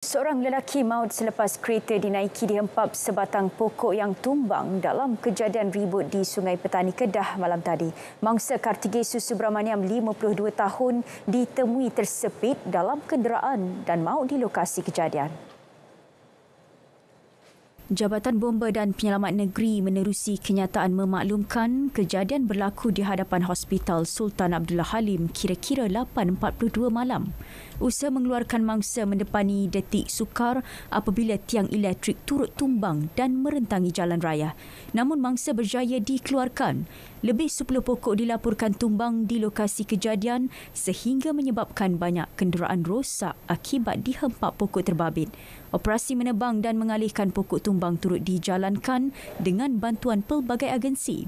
Seorang lelaki maut selepas kereta dinaiki dihempap sebatang pokok yang tumbang dalam kejadian ribut di Sungai Petani Kedah malam tadi. Mangsa Kartigesu Subramaniam, 52 tahun, ditemui tersepit dalam kenderaan dan maut di lokasi kejadian. Jabatan Bomba dan Penyelamat Negeri menerusi kenyataan memaklumkan kejadian berlaku di hadapan Hospital Sultan Abdullah Halim kira-kira 8.42 malam. Usaha mengeluarkan mangsa mendepani detik sukar apabila tiang elektrik turut tumbang dan merentangi jalan raya. Namun mangsa berjaya dikeluarkan. Lebih 10 pokok dilaporkan tumbang di lokasi kejadian sehingga menyebabkan banyak kenderaan rosak akibat dihempap pokok terbabit. Operasi menebang dan mengalihkan pokok tumbang Sembang turut dijalankan dengan bantuan pelbagai agensi